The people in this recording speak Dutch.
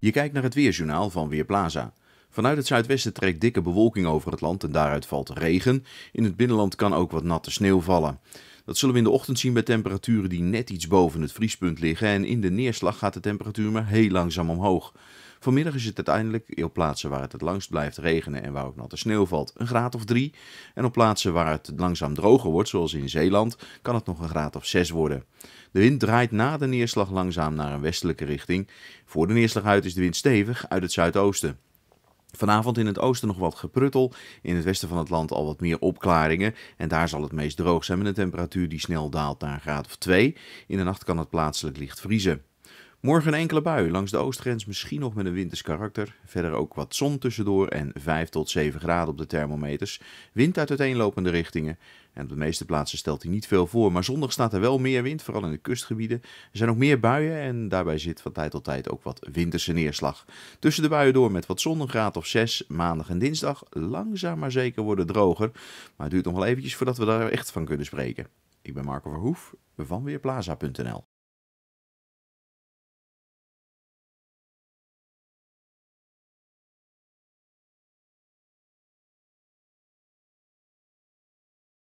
Je kijkt naar het weerjournaal van Weerplaza. Vanuit het zuidwesten trekt dikke bewolking over het land en daaruit valt regen. In het binnenland kan ook wat natte sneeuw vallen. Dat zullen we in de ochtend zien bij temperaturen die net iets boven het vriespunt liggen en in de neerslag gaat de temperatuur maar heel langzaam omhoog. Vanmiddag is het uiteindelijk op plaatsen waar het het langst blijft regenen en waar ook natte sneeuw valt een graad of drie. En op plaatsen waar het langzaam droger wordt, zoals in Zeeland, kan het nog een graad of zes worden. De wind draait na de neerslag langzaam naar een westelijke richting. Voor de neerslag uit is de wind stevig uit het zuidoosten. Vanavond in het oosten nog wat gepruttel, in het westen van het land al wat meer opklaringen en daar zal het meest droog zijn met een temperatuur die snel daalt naar een graad of 2. In de nacht kan het plaatselijk licht vriezen. Morgen een enkele bui, langs de oostgrens misschien nog met een winters karakter. Verder ook wat zon tussendoor en 5 tot 7 graden op de thermometers. Wind uit uiteenlopende richtingen. En op de meeste plaatsen stelt hij niet veel voor, maar zondag staat er wel meer wind, vooral in de kustgebieden. Er zijn ook meer buien en daarbij zit van tijd tot tijd ook wat winterse neerslag. Tussen de buien door met wat zon, of 6 maandag en dinsdag. Langzaam maar zeker worden droger, maar het duurt nog wel eventjes voordat we daar echt van kunnen spreken. Ik ben Marco Verhoef van Weerplaza.nl